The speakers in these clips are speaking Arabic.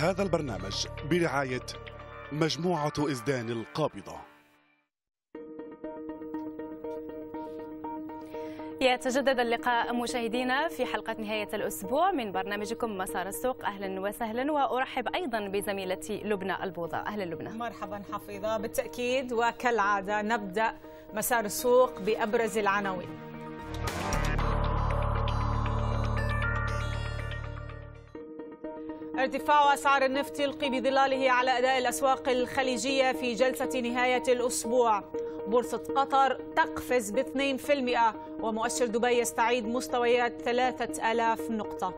هذا البرنامج برعاية مجموعة إزدان القابضة يتجدد اللقاء مشاهدينا في حلقة نهاية الأسبوع من برنامجكم مسار السوق أهلا وسهلا وأرحب أيضا بزميلتي لبنى البوضة أهلا لبنى مرحبا حفيظة بالتأكيد وكالعادة نبدأ مسار السوق بأبرز العناوين ارتفاع أسعار النفط يلقي بظلاله على أداء الأسواق الخليجية في جلسة نهاية الأسبوع بورصة قطر تقفز ب 2% ومؤشر دبي يستعيد مستويات 3000 نقطة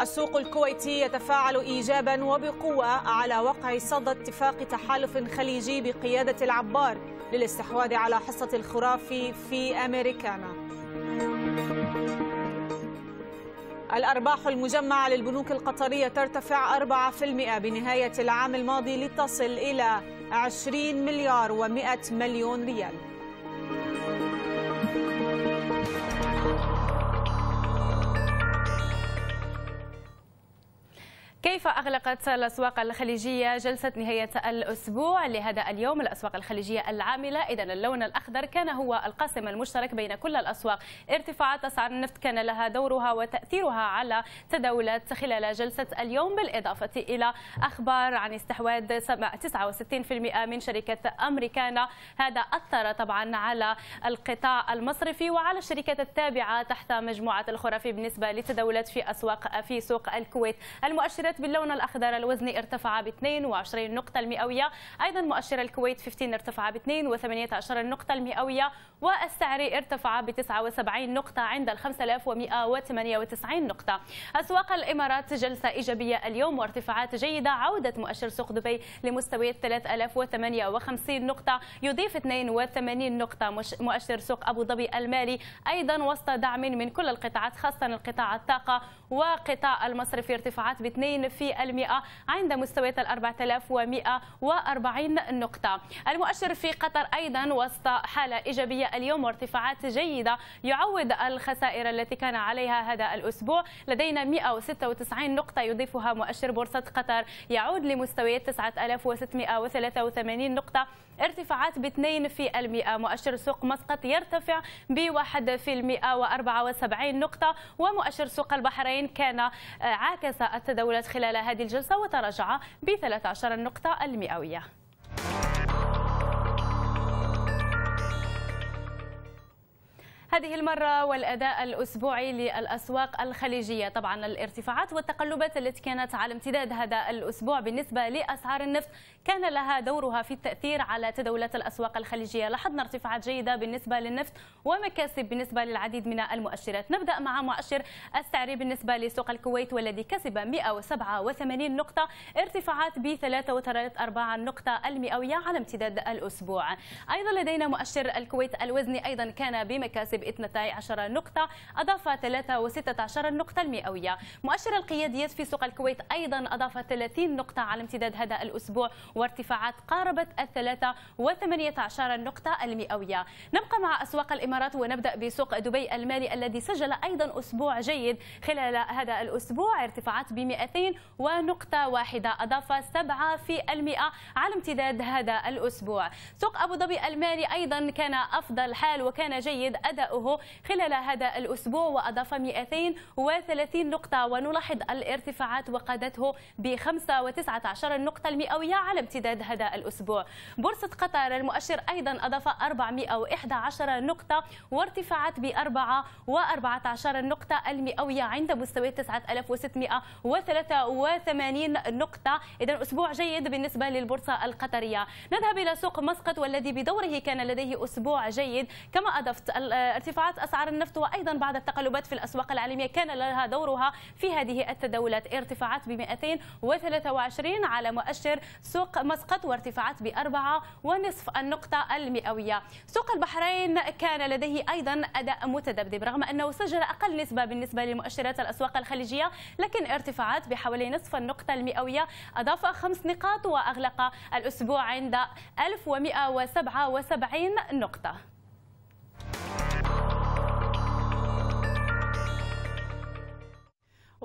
السوق الكويتي يتفاعل إيجابا وبقوة على وقع صدى اتفاق تحالف خليجي بقيادة العبار للاستحواذ على حصة الخرافي في أمريكانا الأرباح المجمعة للبنوك القطرية ترتفع 4% بنهاية العام الماضي لتصل إلى 20 مليار و100 مليون ريال كيف أغلقت الأسواق الخليجية جلسة نهاية الأسبوع لهذا اليوم الأسواق الخليجية العاملة إذا اللون الأخضر كان هو القاسم المشترك بين كل الأسواق ارتفاعات أسعار النفط كان لها دورها وتأثيرها على تداولات خلال جلسة اليوم بالإضافة إلى أخبار عن استحواذ 69% من شركة أمريكانا هذا أثر طبعا على القطاع المصرفي وعلى الشركات التابعة تحت مجموعة الخرافي بالنسبة لتداولات في أسواق في سوق الكويت المؤشرات الكويت باللون الأخضر الوزني ارتفع ب 22 نقطة المئوية أيضا مؤشر الكويت 15 ارتفع ب 218 نقطة المئوية والسعر ارتفع ب 79 نقطة عند ال 5198 نقطة أسواق الإمارات جلسة إيجابية اليوم وارتفاعات جيدة عودة مؤشر سوق دبي لمستويات 3058 نقطة يضيف 82 نقطة مؤشر سوق أبو ظبي المالي أيضا وسط دعم من كل القطاعات خاصة قطاع الطاقة وقطاع المصرف ارتفعت ب 2% عند مستويات ال 4140 نقطة المؤشر في قطر أيضا وسط حالة إيجابية اليوم وارتفاعات جيدة يعوض الخسائر التي كان عليها هذا الأسبوع لدينا 196 نقطة يضيفها مؤشر بورصة قطر يعود لمستويات 9683 نقطة ارتفاعات ب 2 مؤشر سوق مسقط يرتفع ب 1 و و74 نقطة ومؤشر سوق البحرين كان عاكس التداولات خلال هذه الجلسة وتراجع ب 13 نقطة المئوية هذه المرة والأداء الأسبوعي للأسواق الخليجية طبعا الارتفاعات والتقلبات التي كانت على امتداد هذا الأسبوع بالنسبة لأسعار النفط كان لها دورها في التأثير على تداولات الأسواق الخليجية لاحظنا ارتفاعات جيدة بالنسبة للنفط ومكاسب بالنسبة للعديد من المؤشرات نبدأ مع مؤشر السعري بالنسبة لسوق الكويت والذي كسب 187 نقطة ارتفاعات ب 3.4 نقطة المئوية على امتداد الأسبوع أيضا لدينا مؤشر الكويت الوزني أيضا كان بمكاسب 12 نقطة أضاف 3.16 نقطة المئوية مؤشر القياديات في سوق الكويت أيضا أضاف 30 نقطة على امتداد هذا الأسبوع وارتفاعات قاربت الثلاثة و18 نقطة المئوية نبقى مع أسواق الإمارات ونبدأ بسوق دبي المالي الذي سجل أيضا أسبوع جيد خلال هذا الأسبوع ارتفاعات ب 200 ونقطة واحدة أضاف 7% على امتداد هذا الأسبوع سوق أبو ظبي المالي أيضا كان أفضل حال وكان جيد أداء أداؤه خلال هذا الأسبوع وأضاف 230 نقطة ونلاحظ الارتفاعات وقادته ب 519 نقطة المئوية على امتداد هذا الأسبوع بورصة قطر المؤشر أيضا أضاف 411 نقطة وارتفعت ب 414 نقطة المئوية عند مستوى 9683 نقطة إذا أسبوع جيد بالنسبة للبورصة القطرية نذهب إلى سوق مسقط والذي بدوره كان لديه أسبوع جيد كما أضفت ارتفاعات أسعار النفط وأيضا بعض التقلبات في الأسواق العالمية كان لها دورها في هذه التداولات ارتفاعات ب 223 على مؤشر سوق مسقط وارتفاعات 4 ونصف النقطة المئوية سوق البحرين كان لديه أيضا أداء متذبذب رغم أنه سجل أقل نسبة بالنسبة لمؤشرات الأسواق الخليجية لكن ارتفاعات بحوالي نصف النقطة المئوية أضاف خمس نقاط وأغلق الأسبوع عند 1177 نقطة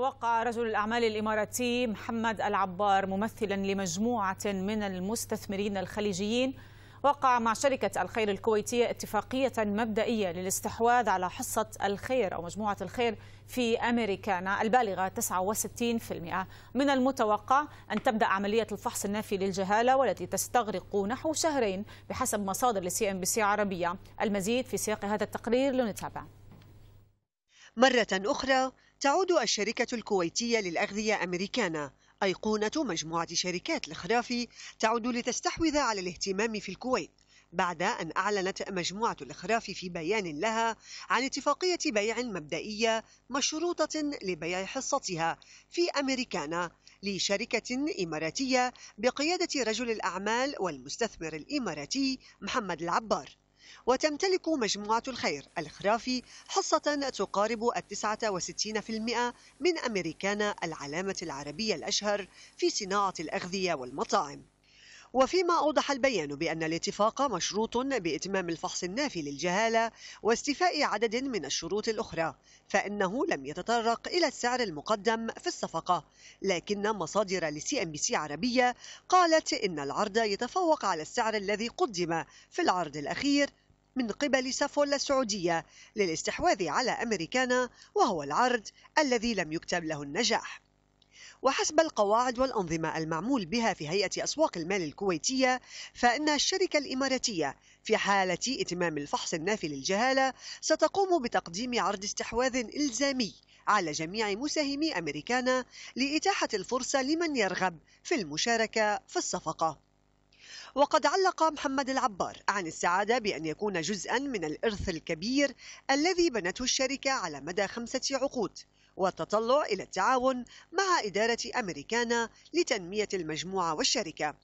وقع رجل الأعمال الإماراتي محمد العبار ممثلا لمجموعة من المستثمرين الخليجيين وقع مع شركة الخير الكويتية اتفاقية مبدئية للاستحواذ على حصة الخير أو مجموعة الخير في أمريكانا البالغة 69% من المتوقع أن تبدأ عملية الفحص النافي للجهالة والتي تستغرق نحو شهرين بحسب مصادر لسي ام بي سي عربية المزيد في سياق هذا التقرير لنتابع مرة أخرى تعود الشركة الكويتية للأغذية أمريكانا أيقونة مجموعة شركات الخرافي تعود لتستحوذ على الاهتمام في الكويت بعد أن أعلنت مجموعة الخرافي في بيان لها عن اتفاقية بيع مبدئية مشروطة لبيع حصتها في أمريكانا لشركة إماراتية بقيادة رجل الأعمال والمستثمر الإماراتي محمد العبار وتمتلك مجموعة الخير الخرافي حصة تقارب التسعة وستين في المئة من أمريكانا العلامة العربية الأشهر في صناعة الأغذية والمطاعم وفيما أوضح البيان بأن الاتفاق مشروط بإتمام الفحص النافي للجهالة واستيفاء عدد من الشروط الأخرى فإنه لم يتطرق إلى السعر المقدم في الصفقة لكن مصادر لسي أم بي سي عربية قالت إن العرض يتفوق على السعر الذي قدم في العرض الأخير من قبل سافولا السعودية للاستحواذ على أمريكانا وهو العرض الذي لم يكتب له النجاح وحسب القواعد والأنظمة المعمول بها في هيئة أسواق المال الكويتية فإن الشركة الإماراتية في حالة إتمام الفحص النافي للجهالة ستقوم بتقديم عرض استحواذ إلزامي على جميع مساهمي أمريكانا لإتاحة الفرصة لمن يرغب في المشاركة في الصفقة وقد علق محمد العبار عن السعادة بأن يكون جزءا من الإرث الكبير الذي بنته الشركة على مدى خمسة عقود والتطلع إلى التعاون مع إدارة أمريكانا لتنمية المجموعة والشركة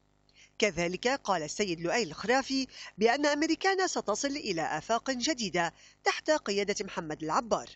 كذلك قال السيد لؤي الخرافي بأن أمريكانا ستصل إلى آفاق جديدة تحت قيادة محمد العبار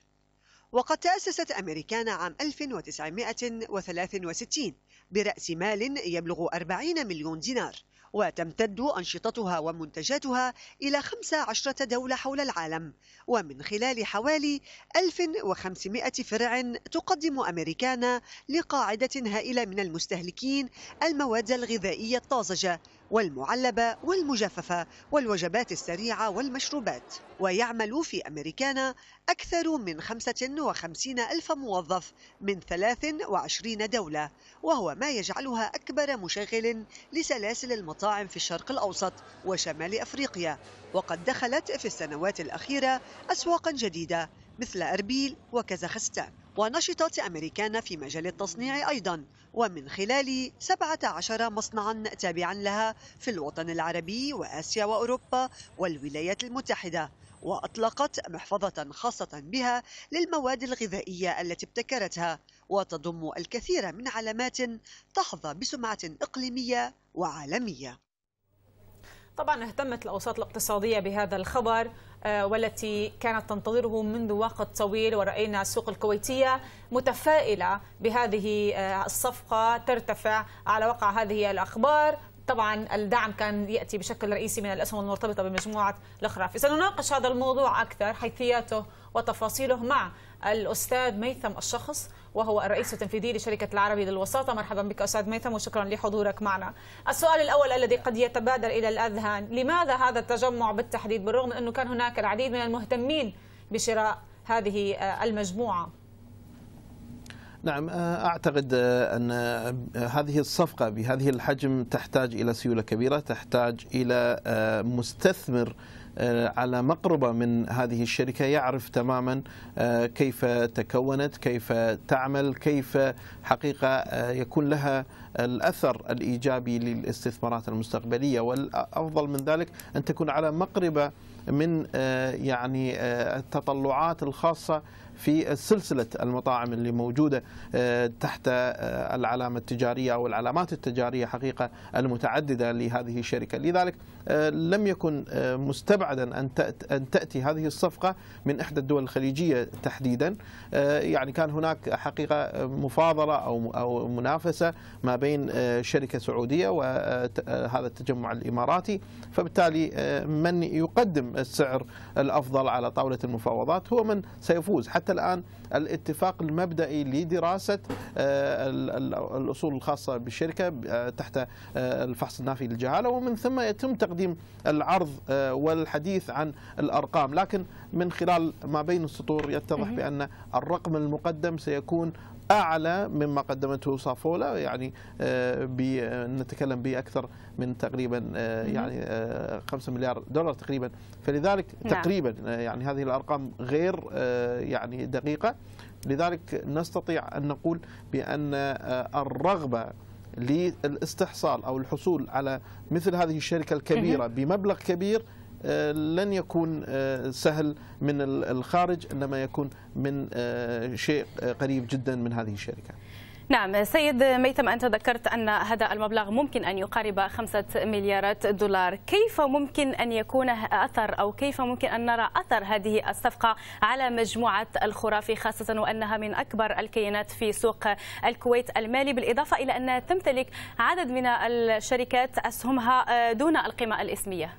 وقد تأسست أمريكانا عام 1963 برأس مال يبلغ 40 مليون دينار وتمتد أنشطتها ومنتجاتها إلى 15 دولة حول العالم ومن خلال حوالي 1500 فرع تقدم أمريكانا لقاعدة هائلة من المستهلكين المواد الغذائية الطازجة والمعلبة والمجففة والوجبات السريعة والمشروبات ويعمل في أمريكانا أكثر من 55 ألف موظف من 23 دولة وهو ما يجعلها أكبر مشغل لسلاسل المطاعم في الشرق الأوسط وشمال أفريقيا وقد دخلت في السنوات الأخيرة أسواقا جديدة مثل أربيل وكازاخستان ونشطت أمريكان في مجال التصنيع أيضا ومن خلال 17 مصنعا تابعا لها في الوطن العربي وآسيا وأوروبا والولايات المتحدة وأطلقت محفظة خاصة بها للمواد الغذائية التي ابتكرتها وتضم الكثير من علامات تحظى بسمعة إقليمية وعالمية طبعا اهتمت الأوساط الاقتصادية بهذا الخبر آه، والتي كانت تنتظره منذ وقت طويل ورأينا السوق الكويتية متفائلة بهذه آه، الصفقة ترتفع على وقع هذه الأخبار طبعا الدعم كان ياتي بشكل رئيسي من الاسهم المرتبطه بمجموعه الاخراف، سنناقش هذا الموضوع اكثر حيثياته وتفاصيله مع الأستاذ ميثم الشخص وهو الرئيس التنفيذي لشركة العربي للوساطة مرحبا بك أستاذ ميثم وشكرا لحضورك معنا السؤال الأول الذي قد يتبادر إلى الأذهان لماذا هذا التجمع بالتحديد بالرغم من أنه كان هناك العديد من المهتمين بشراء هذه آه، المجموعة نعم آه، اعتقد آه، ان هذه الصفقه بهذه الحجم تحتاج الى سيوله كبيره، تحتاج الى مستثمر آه، على مقربة من هذه الشركة يعرف تماما آه، كيف تكونت كيف تعمل كيف حقيقة آه، يكون لها الأثر الإيجابي للاستثمارات المستقبلية والأفضل من ذلك أن تكون على مقربة من يعني التطلعات الخاصة في سلسلة المطاعم اللي موجودة آه، تحت آه، العلامة التجارية أو العلامات التجارية حقيقة المتعددة لهذه الشركة لذلك آه، لم يكن مستبعدا أن تأتي هذه الصفقة من إحدى الدول الخليجية تحديدا يعني كان هناك حقيقة مفاضلة أو أو منافسة ما بين شركة سعودية وهذا التجمع الإماراتي فبالتالي من يقدم السعر الأفضل على طاولة المفاوضات هو من سيفوز حتى حتى الآن الاتفاق المبدئي لدراسة آه، الأصول الخاصة بالشركة آه، تحت آه، الفحص النافي للجهالة ومن ثم يتم تقديم العرض والحديث عن الأرقام لكن من خلال ما بين السطور يتضح بأن الرقم المقدم سيكون اعلى مما قدمته صافولا يعني آه، آه، نتكلم باكثر من تقريبا آه، يعني 5 مليار دولار تقريبا فلذلك نعم. تقريبا يعني هذه الارقام غير يعني دقيقه لذلك نستطيع ان نقول بان الرغبه للاستحصال او الحصول على مثل هذه الشركه الكبيره بمبلغ كبير آه، لن يكون آه، سهل من الخارج إنما يكون من آه، شيء قريب جدا من هذه الشركة نعم سيد ميتم أنت ذكرت أن هذا المبلغ ممكن أن يقارب خمسة مليارات دولار كيف ممكن أن يكون أثر أو كيف ممكن أن نرى أثر هذه الصفقة على مجموعة الخرافي خاصة وأنها من أكبر الكيانات في سوق الكويت المالي بالإضافة إلى أنها تمتلك عدد من الشركات أسهمها دون القيمة الإسمية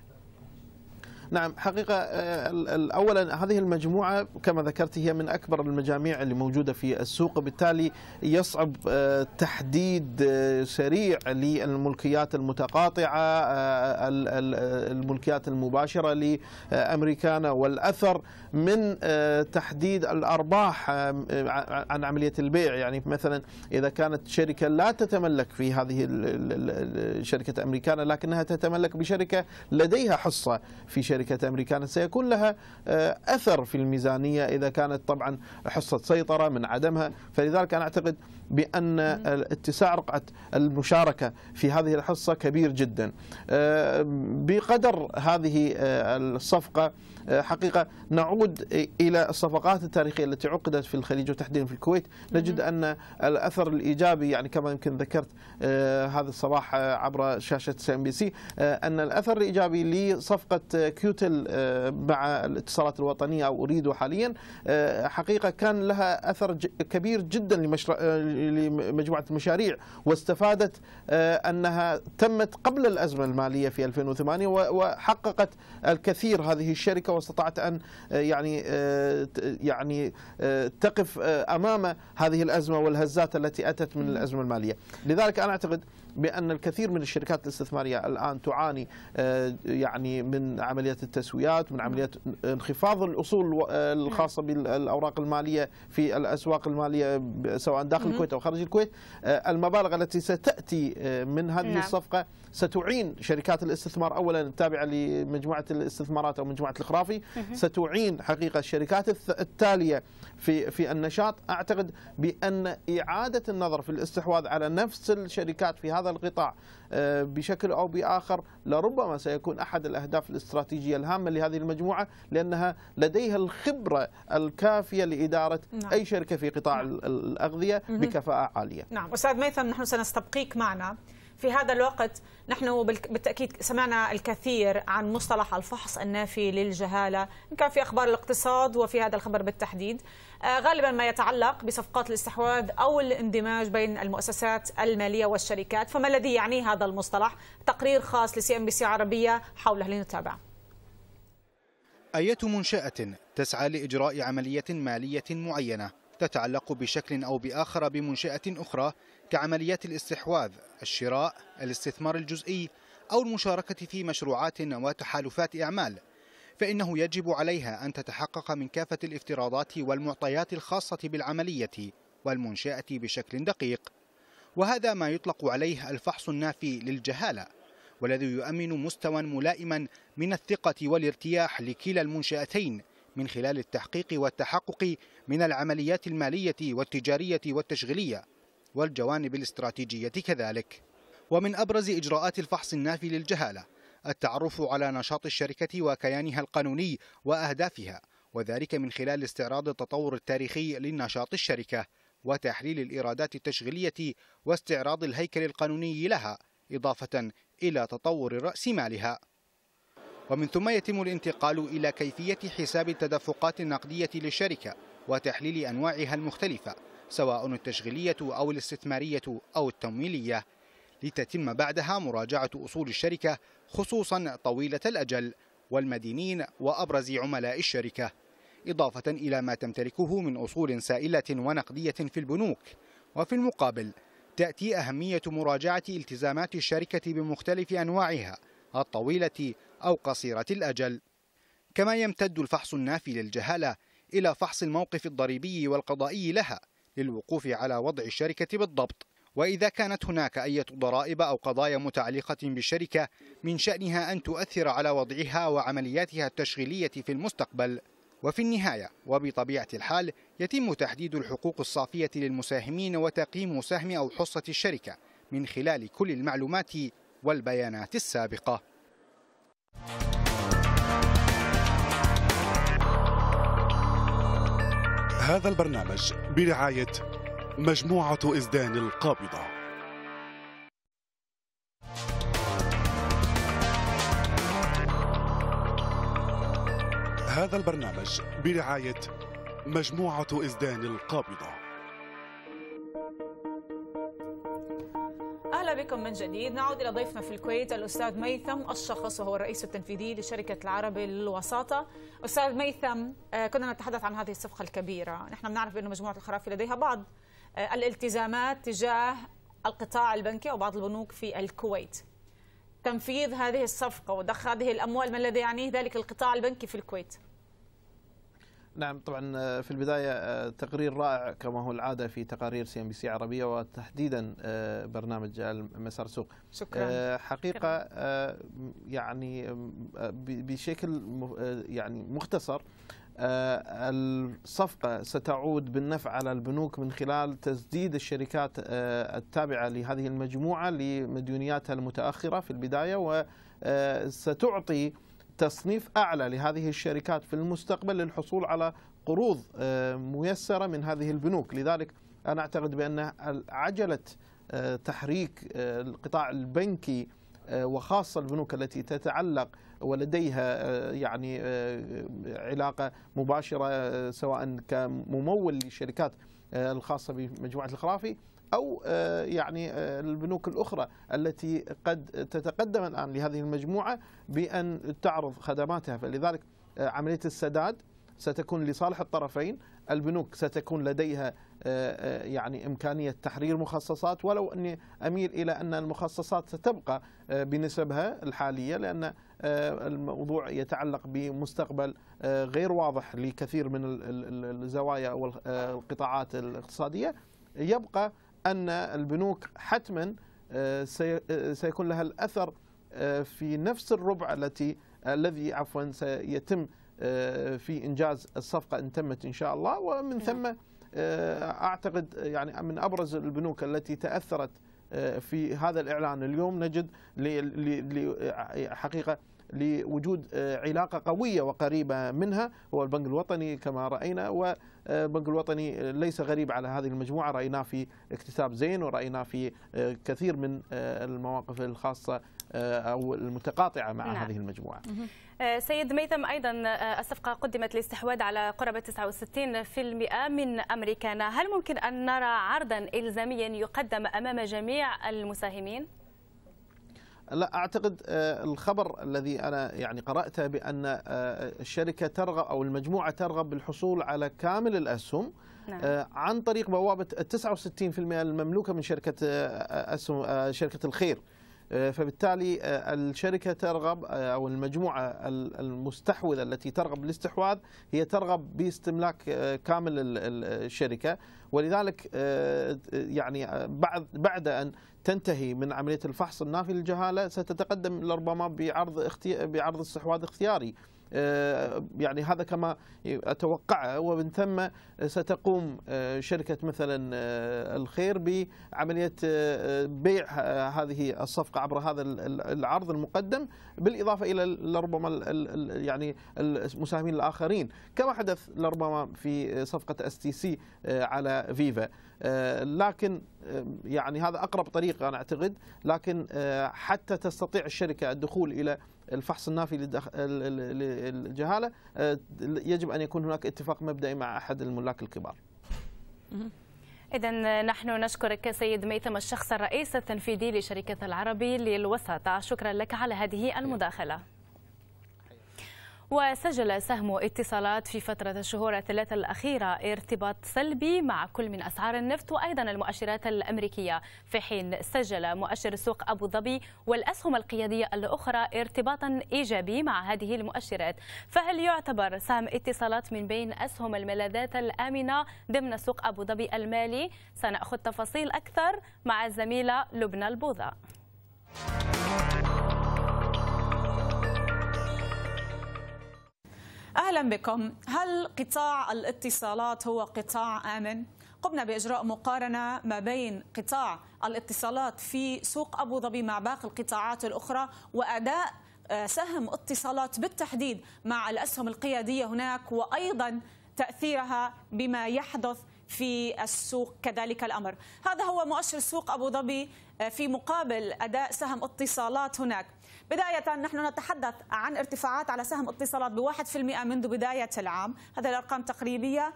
نعم حقيقة آه، أولا هذه المجموعة كما ذكرت هي من أكبر المجاميع اللي موجودة في السوق بالتالي يصعب آه، تحديد آه، سريع للملكيات المتقاطعة الملكيات المباشرة لأمريكانا والأثر من تحديد الأرباح عن عملية البيع يعني مثلا إذا كانت شركة لا تتملك في هذه شركة أمريكانا لكنها تتملك بشركة لديها حصة في شركة شركة أمريكان سيكون لها آه، أثر في الميزانية إذا كانت طبعا حصة سيطرة من عدمها فلذلك أنا أعتقد بأن اتساع رقعة المشاركة في هذه الحصة كبير جدا آه، بقدر هذه آه، الصفقة آه، حقيقة نعود إلى الصفقات التاريخية التي عقدت في الخليج وتحديدا في الكويت نجد أن الأثر الإيجابي يعني كما يمكن ذكرت آه، هذا الصباح آه، عبر شاشة سي ام بي سي أن الأثر الإيجابي لصفقة كيوتل مع الاتصالات الوطنية أو أريدو حاليا حقيقة كان لها أثر كبير جدا لمجموعة المشاريع واستفادت أنها تمت قبل الأزمة المالية في 2008 وحققت الكثير هذه الشركة واستطعت ان آه، يعني آه، يعني آه، تقف امام هذه الازمه والهزات التي اتت من الازمه الماليه، لذلك انا اعتقد بأن الكثير من الشركات الاستثمارية الآن تعاني آه، يعني من عمليات التسويات من عمليات انخفاض الأصول آه، الخاصة بالأوراق المالية في الأسواق المالية سواء داخل الكويت أو خارج الكويت آه، المبالغ التي ستأتي من هذه نعم. الصفقة ستعين شركات الاستثمار أولا التابعة لمجموعة الاستثمارات أو مجموعة الخرافي ستعين حقيقة الشركات التالية في في النشاط أعتقد بأن إعادة النظر في الاستحواذ على نفس الشركات في هذا هذا القطاع آه، بشكل أو بآخر لربما سيكون أحد الأهداف الاستراتيجية الهامة لهذه المجموعة لأنها لديها الخبرة الكافية لإدارة نعم. أي شركة في قطاع نعم. الأغذية بكفاءة عالية نعم أستاذ ميثم نحن سنستبقيك معنا في هذا الوقت نحن بالتأكيد سمعنا الكثير عن مصطلح الفحص النافي للجهالة إن كان في أخبار الاقتصاد وفي هذا الخبر بالتحديد آه، غالبا ما يتعلق بصفقات الاستحواذ أو الاندماج بين المؤسسات المالية والشركات فما الذي يعنيه هذا المصطلح تقرير خاص لسي ام بي سي عربية حوله لنتابع أية منشأة تسعى لإجراء عملية مالية معينة تتعلق بشكل أو بآخر بمنشأة أخرى كعمليات الاستحواذ، الشراء، الاستثمار الجزئي أو المشاركة في مشروعات وتحالفات أعمال فإنه يجب عليها أن تتحقق من كافة الافتراضات والمعطيات الخاصة بالعملية والمنشأة بشكل دقيق وهذا ما يطلق عليه الفحص النافي للجهالة والذي يؤمن مستوى ملائما من الثقة والارتياح لكلا المنشأتين من خلال التحقيق والتحقق من العمليات المالية والتجارية والتشغيلية والجوانب الاستراتيجية كذلك ومن أبرز إجراءات الفحص النافي للجهالة التعرف على نشاط الشركة وكيانها القانوني وأهدافها وذلك من خلال استعراض التطور التاريخي لنشاط الشركة وتحليل الإيرادات التشغيلية واستعراض الهيكل القانوني لها إضافة إلى تطور رأس مالها ومن ثم يتم الانتقال إلى كيفية حساب التدفقات النقدية للشركة وتحليل أنواعها المختلفة سواء التشغيلية أو الاستثمارية أو التمويلية لتتم بعدها مراجعة أصول الشركة خصوصا طويلة الأجل والمدينين وأبرز عملاء الشركة إضافة إلى ما تمتلكه من أصول سائلة ونقدية في البنوك وفي المقابل تأتي أهمية مراجعة التزامات الشركة بمختلف أنواعها الطويلة أو قصيرة الأجل كما يمتد الفحص النافي للجهالة إلى فحص الموقف الضريبي والقضائي لها للوقوف على وضع الشركة بالضبط وإذا كانت هناك أي ضرائب أو قضايا متعلقة بالشركة من شأنها أن تؤثر على وضعها وعملياتها التشغيلية في المستقبل وفي النهاية وبطبيعة الحال يتم تحديد الحقوق الصافية للمساهمين وتقييم سهم أو حصة الشركة من خلال كل المعلومات والبيانات السابقة هذا البرنامج برعاية مجموعة إزدان القابضة هذا البرنامج برعاية مجموعة إزدان القابضة اهلا بكم من جديد نعود الى ضيفنا في الكويت الاستاذ ميثم الشخص وهو الرئيس التنفيذي لشركه العربي للوساطه استاذ ميثم آه، كنا نتحدث عن هذه الصفقه الكبيره نحن بنعرف بانه مجموعه الخرافي لديها بعض آه، الالتزامات تجاه القطاع البنكي أو بعض البنوك في الكويت تنفيذ هذه الصفقة وضخ هذه الأموال ما الذي يعنيه ذلك القطاع البنكي في الكويت؟ نعم طبعا آه، في البداية آه، تقرير رائع كما هو العادة في تقارير سي ام بي سي عربية وتحديدا برنامج مسار سوق شكرا حقيقة يعني بشكل يعني مختصر آه، الصفقة ستعود بالنفع على البنوك من خلال تسديد الشركات آه، التابعة لهذه المجموعة لمديونياتها المتأخرة في البداية وستعطي آه، تصنيف أعلى لهذه الشركات في المستقبل للحصول على قروض ميسرة من هذه البنوك لذلك أنا أعتقد بأن عجلة تحريك القطاع البنكي آه، وخاصة البنوك التي تتعلق ولديها آه، يعني آه، علاقة مباشرة سواء كممول للشركات الخاصة بمجموعة الخرافي أو يعني البنوك الأخرى التي قد تتقدم الآن لهذه المجموعة بأن تعرض خدماتها فلذلك عملية السداد ستكون لصالح الطرفين البنوك ستكون لديها آه، آه، يعني إمكانية تحرير مخصصات ولو أني أميل إلى أن المخصصات ستبقى آه، بنسبها الحالية لأن الموضوع يتعلق بمستقبل غير واضح لكثير من الزوايا أو القطاعات الاقتصادية يبقى أن البنوك حتما سيكون لها الأثر في نفس الربع التي الذي عفوا سيتم في إنجاز الصفقة إن تمت إن شاء الله ومن نعم. ثم آه، اعتقد يعني من ابرز البنوك التي تاثرت آه، في هذا الاعلان اليوم نجد آه، حقيقه لوجود علاقه قويه وقريبه منها هو البنك الوطني كما راينا والبنك الوطني ليس غريب على هذه المجموعه رايناه في اكتساب زين ورايناه في كثير من المواقف الخاصه او المتقاطعه مع نعم. هذه المجموعه. سيد ميثم أيضا آه، الصفقة قدمت لاستحواذ على قرابة 69% من أمريكانا هل ممكن أن نرى عرضا إلزاميا يقدم أمام جميع المساهمين؟ لا اعتقد آه، الخبر الذي انا يعني قراته بان آه، الشركه ترغب او المجموعه ترغب بالحصول على كامل الاسهم نعم. عن طريق بوابه 69% المملوكه من شركه اسهم شركه الخير آه، فبالتالي آه، الشركة ترغب آه، أو المجموعة المستحوذة التي ترغب بالاستحواذ هي ترغب باستملاك كامل الشركة ولذلك يعني بعد بعد أن تنتهي من عملية الفحص النافي للجهالة ستتقدم لربما بعرض بعرض استحواذ اختياري آه، يعني هذا كما أتوقعه ومن ثم ستقوم آه، شركة مثلا آه، الخير بعملية بيع هذه الصفقة عبر هذا العرض المقدم بالإضافة إلى لربما يعني المساهمين الآخرين كما حدث لربما في صفقة اس تي سي على فيفا لكن يعني هذا أقرب طريقة أنا أعتقد لكن حتى تستطيع الشركة الدخول إلى الفحص النافي للجهاله آه، يجب ان يكون هناك اتفاق مبدئي مع احد الملاك الكبار. إذا نحن نشكرك سيد ميثم الشخص الرئيس التنفيذي لشركة العربي للوساطة شكرا لك على هذه المداخلة وسجل سهم اتصالات في فترة الشهور الثلاثة الأخيرة ارتباط سلبي مع كل من أسعار النفط وأيضا المؤشرات الأمريكية في حين سجل مؤشر سوق أبو ظبي والأسهم القيادية الأخرى ارتباطا إيجابي مع هذه المؤشرات فهل يعتبر سهم اتصالات من بين أسهم الملاذات الآمنة ضمن سوق أبو ظبي المالي؟ سنأخذ تفاصيل أكثر مع الزميلة لبنى البوظة أهلا بكم هل قطاع الاتصالات هو قطاع آمن؟ قمنا بإجراء مقارنة ما بين قطاع الاتصالات في سوق أبو ظبي مع باقي القطاعات الأخرى وأداء آه، سهم اتصالات بالتحديد مع الأسهم القيادية هناك وأيضا تأثيرها بما يحدث في السوق كذلك الأمر هذا هو مؤشر سوق أبو ظبي آه، في مقابل أداء سهم اتصالات هناك بداية نحن نتحدث عن ارتفاعات على سهم اتصالات بواحد في المئة منذ بداية العام هذه الأرقام تقريبية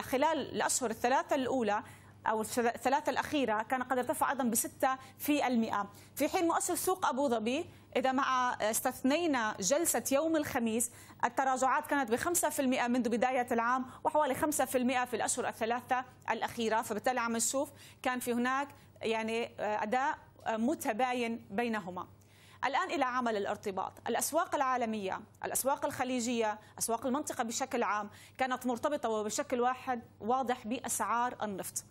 خلال الأشهر الثلاثة الأولى أو الثلاثة الأخيرة كان قد ارتفع أيضا بستة في المئة في حين مؤشر سوق أبو ظبي إذا مع استثنينا جلسة يوم الخميس التراجعات كانت بخمسة في المئة منذ بداية العام وحوالي خمسة في المئة في الأشهر الثلاثة الأخيرة فبالتالي عم نشوف كان في هناك يعني آه، أداء متباين بينهما الآن إلى عمل الارتباط الأسواق العالمية الأسواق الخليجية أسواق المنطقة بشكل عام كانت مرتبطة وبشكل واحد واضح بأسعار النفط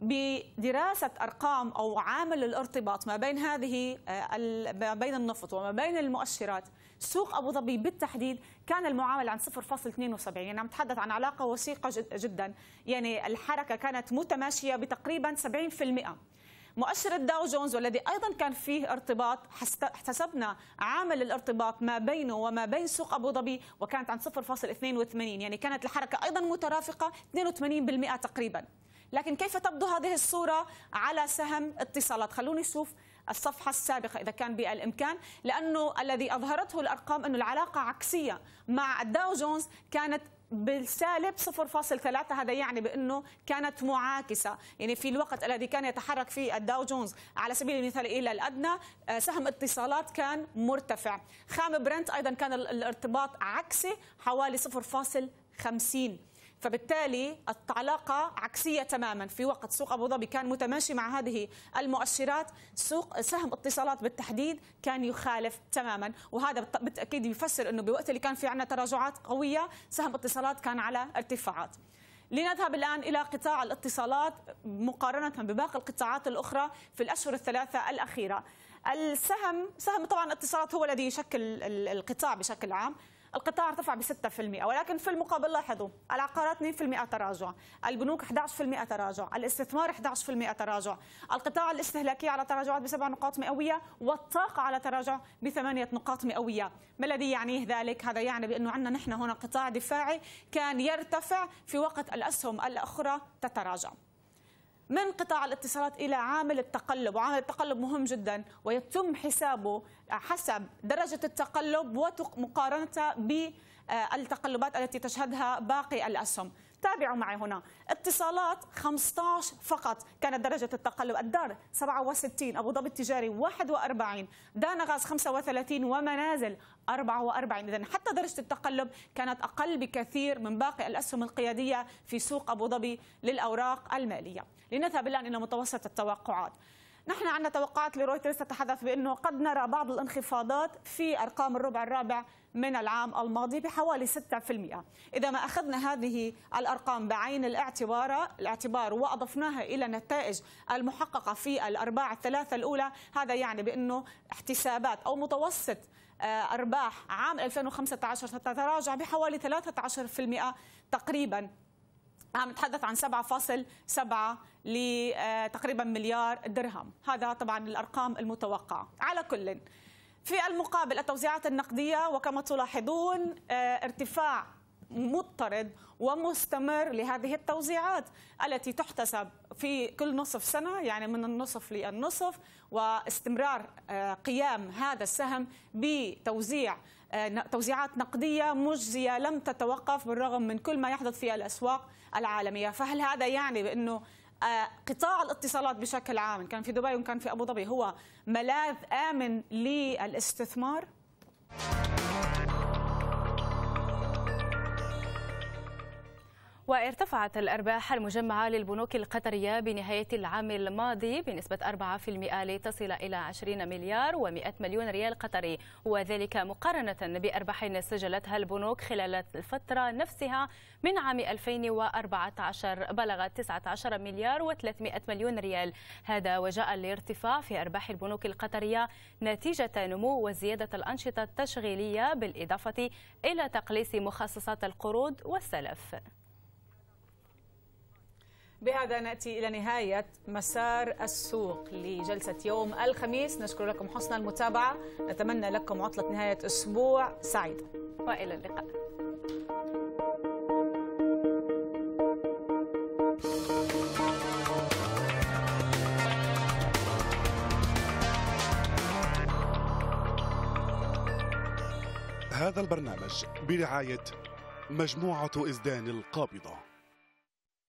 بدراسة أرقام أو عامل الارتباط ما بين هذه آه، ما بين النفط وما بين المؤشرات سوق أبو ظبي بالتحديد كان المعامل عن 0.72 يعني عم تحدث عن علاقة وثيقة جدا يعني الحركة كانت متماشية بتقريبا 70% مؤشر الداو جونز والذي أيضا كان فيه ارتباط احتسبنا عامل الارتباط ما بينه وما بين سوق أبو ظبي وكانت عند 0.82 يعني كانت الحركة أيضا مترافقة 82% تقريبا لكن كيف تبدو هذه الصورة على سهم اتصالات خلوني أشوف الصفحة السابقة إذا كان بالإمكان لأنه الذي أظهرته الأرقام أنه العلاقة عكسية مع الداو جونز كانت بالسالب 0.3 هذا يعني بانه كانت معاكسه يعني في الوقت الذي كان يتحرك فيه الداو جونز على سبيل المثال الى الادنى آه، سهم اتصالات كان مرتفع خام برنت ايضا كان الارتباط عكسي حوالي 0.50 فبالتالي العلاقة عكسية تماما في وقت سوق أبو ظبي كان متماشي مع هذه المؤشرات سوق سهم اتصالات بالتحديد كان يخالف تماما وهذا بالتأكيد يفسر أنه بوقت اللي كان في عنا تراجعات قوية سهم اتصالات كان على ارتفاعات لنذهب الآن إلى قطاع الاتصالات مقارنة بباقي القطاعات الأخرى في الأشهر الثلاثة الأخيرة السهم سهم طبعا الاتصالات هو الذي يشكل القطاع بشكل عام القطاع ارتفع ب 6% ولكن في المقابل لاحظوا العقارات 2% تراجع البنوك 11% تراجع الاستثمار 11% تراجع القطاع الاستهلاكي على تراجعات بسبع نقاط مئوية والطاقة على تراجع بثمانية نقاط مئوية ما الذي يعنيه ذلك؟ هذا يعني بأنه عندنا نحن هنا قطاع دفاعي كان يرتفع في وقت الأسهم الأخرى تتراجع من قطاع الاتصالات الى عامل التقلب وعامل التقلب مهم جدا ويتم حسابه حسب درجه التقلب ومقارنتها بالتقلبات التي تشهدها باقي الاسهم تابعوا معي هنا اتصالات 15 فقط كانت درجة التقلب الدار 67 أبو ظبي التجاري 41 دانغاز 35 ومنازل 44 إذا حتى درجة التقلب كانت أقل بكثير من باقي الأسهم القيادية في سوق أبو ظبي للأوراق المالية لنذهب الآن إلى متوسط التوقعات نحن عندنا توقعات لرويترز تتحدث بأنه قد نرى بعض الانخفاضات في أرقام الربع الرابع من العام الماضي بحوالي 6% إذا ما أخذنا هذه الأرقام بعين الاعتبار الاعتبار وأضفناها إلى النتائج المحققة في الأرباع الثلاثة الأولى هذا يعني بأنه احتسابات أو متوسط آه، أرباح عام 2015 ستتراجع بحوالي 13% تقريبا عم نتحدث عن 7.7 لتقريبا آه، مليار درهم هذا طبعا الأرقام المتوقعة على كل في المقابل التوزيعات النقدية وكما تلاحظون آه، ارتفاع مضطرد ومستمر لهذه التوزيعات التي تحتسب في كل نصف سنة يعني من النصف للنصف واستمرار آه، قيام هذا السهم بتوزيع توزيعات نقدية مجزية لم تتوقف بالرغم من كل ما يحدث في الأسواق العالميه فهل هذا يعني بانه آه، قطاع الاتصالات بشكل عام كان في دبي وكان في أبو ظبي هو ملاذ آمن للاستثمار؟ وارتفعت الأرباح المجمعة للبنوك القطرية بنهاية العام الماضي بنسبة 4% لتصل إلى 20 مليار و100 مليون ريال قطري وذلك مقارنة بأرباح سجلتها البنوك خلال الفترة نفسها من عام 2014 بلغت 19 مليار و300 مليون ريال هذا وجاء الارتفاع في أرباح البنوك القطرية نتيجة نمو وزيادة الأنشطة التشغيلية بالإضافة إلى تقليص مخصصات القروض والسلف بهذا ناتي الى نهايه مسار السوق لجلسه يوم الخميس نشكر لكم حسن المتابعه نتمنى لكم عطله نهايه اسبوع سعيده والى اللقاء هذا البرنامج برعاية مجموعة إزدان القابضة